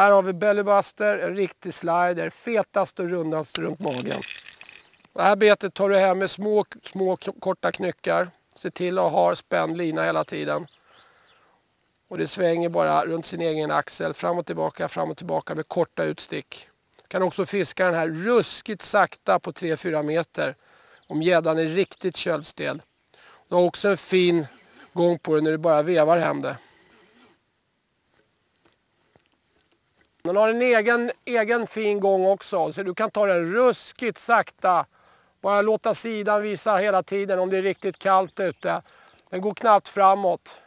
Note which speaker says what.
Speaker 1: Här har vi bellybuster, en riktig slider, fetast och rundast runt magen. Det här betet tar du hem med små, små korta knyckar. Se till att ha spänd lina hela tiden. Och det svänger bara runt sin egen axel, fram och tillbaka, fram och tillbaka med korta utstick. Du kan också fiska den här ruskigt sakta på 3-4 meter om gäddan är riktigt köldstel. Du har också en fin gång på det när du bara vevar hem det. Den har en egen, egen fin gång också så du kan ta den ruskigt sakta. Bara låta sidan visa hela tiden om det är riktigt kallt ute. Den går knappt framåt.